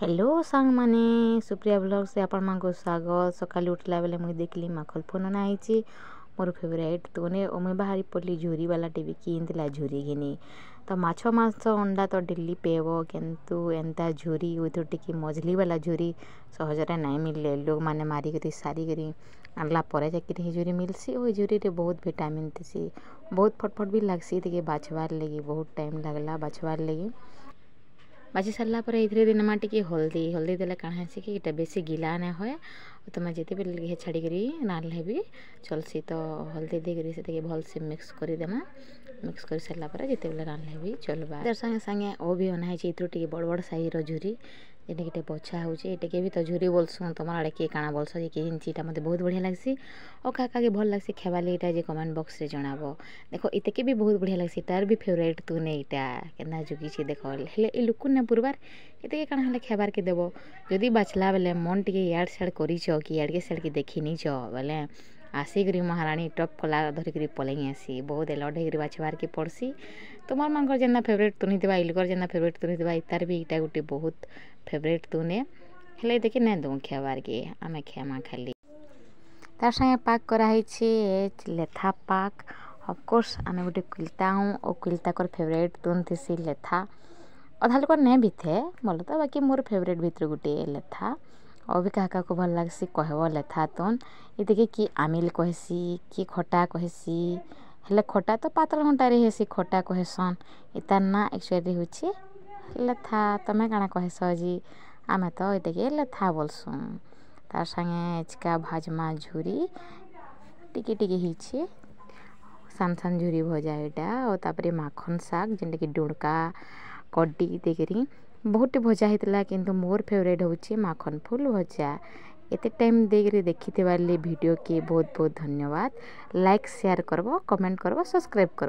hello सांग माने Supriya blog से आपण मूँ स्वागत सका उठला बेले मुझे देख ली माखल फोन आई मोर फेवरेट तो ने उमे बाहरी पड़ी झुरी वाला टी कि झुरी घेनी तो मछ मस अंडा तो डेली पेब कितु एंता झुरी उठी मजली वाला झुरी सहजरे नहीं मिले लोग मैंने मारिक सारिकी आनलापर जाकि झुरी मिलसी और झुरी में बहुत भिटामिन थी बहुत फटफट भी लग्सी बाछवार लगी बहुत टाइम लग्ला बाछवार लगी बाजी सारापर ये देनेमा टे हल्दी हल्दी देने का हेसिका बेस गिला ना हुए तुम जिते बिल्कुल छाड़कर नाल भी चलसी तो हल्दी देकर से मिक्स करदेमा मिक्स कर सारापर जिते बिल्कुल नाल भी चलवा सागे सागे ओ भी अना है बड़ बड़ सैज रुरी ଏଇଟା ଟିକେ ବଛା ହେଉଛି ଏଇଟା ବି ତ ଝୁରି ବୋଲ୍ସନ୍ ତୁମର ଆଡ଼େ କିଏ କାଣା ବୋଲସ ଯେ କିଏ ଜିନିଷ ଇଟା ମୋତେ ବହୁତ୍ ବଢ଼ିଆ ଲାଗ୍ସି ଆଉ କାହା କାହାକେ ଭଲ୍ ଲାଗ୍ସି ଖାଏବାର୍ ଲାଗି ଇଟା ଯେ କମେଣ୍ଟ୍ ବକ୍ସରେ ଜଣାବ ଦେଖ ଇତାକେ ବି ବହୁତ୍ ବଢ଼ିଆ ଲାଗ୍ସି ତାର ବି ଫେଭରାଇଟ୍ ତୁନ୍ ଇଟା କେନ୍ତା ଯୁଗିଛେ ଦେଖ ହେଲେ ଇ ଲୁକ୍କୁ ନାଇଁ ପୁର୍ବାର୍ ଏତେକେ କାଣା ହେଲେ ଖାଏବାର୍କେ ଦେବ ଯଦି ବାଛିଲା ବେଲେ ମନ୍ ଟିକେ ଇଆଡ଼୍ ସିଆଡ଼୍ କରିଛ କି ଇଆଡ଼୍କେ ସିଆଡ଼କେ ଦେଖିନିଛ ବେଲେ ଆସିକରି ମହାରାଣୀ ଟପ୍ କଲା ଧରିକିରି ପଲେଇ ଆସି ବହୁତ୍ ଏଲର୍ଟ ହେଇକିରି ବାଛିବାର୍କେ ପଡ଼୍ସି ତୁମର୍ ତୁମର୍ମାନଙ୍କର ଯେନ୍ତା ଫେଭରେଟ୍ ତୁନି ଥିବା ଇଲୁକର ଯେନ୍ତା ଫେଭରେଟ୍ ତୁନି ଥିବା ଇତାର୍ ବି ଇଟା ଗୁଟେ ବହୁତ୍ ଫେଭରେଟ୍ ତୁନେ ହେଲେ ଦେଖି ନାଇଁ ଦଉଁ ଖାଏବାର୍କେ ଆମେ ଖାଏମା ଖାଲି ତାର୍ ସାଙ୍ଗେ ପାକ୍ କରାହେଇଛି କରାହେଇଛେ ଲେଥା ପାକ୍ ଅଫକୋର୍ସ ଆମେ ଗୁଟେ କୁଲ୍ତା ହଉଁ ଓ କୁଲ୍ତାକର ଫେଭରେଟ୍ ତୁନ୍ ଥିସି ଲେଥା ଅଧା ଲୋକର ନାଇଁ ବି ଥାଏ ଭଲ ତ ବାକି ମୋର ଫେଭରେଟ୍ ଭିତରୁ ଗୁଟେ ଲେଥା ଅବି କାହା କାହାକୁ ଭଲ୍ ଲାଗ୍ସି କହେବ ଲେଥାତୁନ୍ ଏତିକି କି ଆମିଲ୍ କହେସି କି ଖଟା କହେସି ହେଲେ ଖଟା ତ ପାତଲ୍ଘଣ୍ଟାରେ ହେସି ଖଟା କହେସନ୍ ଇତାର୍ ନାଁ ଏକ୍ଚୁଆଲି ହଉଛେ ଲେଥା ତମେ କାଣା କହେସ ଯେ ଆମେ ତ ଏଇଟାକେ ଲେଥା ବୋଲ୍ସୁଁ ତାର୍ ସାଙ୍ଗେ ଇଚ୍କା ଭାଜ୍ମା ଝୁରି ଟିକେ ଟିକେ ହେଇଛେ ସାନ୍ ସାନ୍ ଝୁରି ଭଜା ଇଟା ଆଉ ତା'ପରେ ମାଖନ୍ ଶାଗ୍ ଯେନ୍ଟାକି ଡୁଡ଼୍କା କଡ଼ି ଦେଇକରି ବହୁତ ଭଜା ହେଇଥିଲା କିନ୍ତୁ ମୋର ଫେଭରେଟ୍ ହେଉଛି ମାଖନ ଫୁଲ୍ ଭଜା ଏତେ ଟାଇମ୍ ଦେଇକରି ଦେଖିଥିବାର ଲାଗି ଭିଡ଼ିଓକେ ବହୁତ ବହୁତ ଧନ୍ୟବାଦ ଲାଇକ୍ ସେୟାର୍ କରବ କମେଣ୍ଟ କରବ ସବସ୍କ୍ରାଇବ୍ କରବ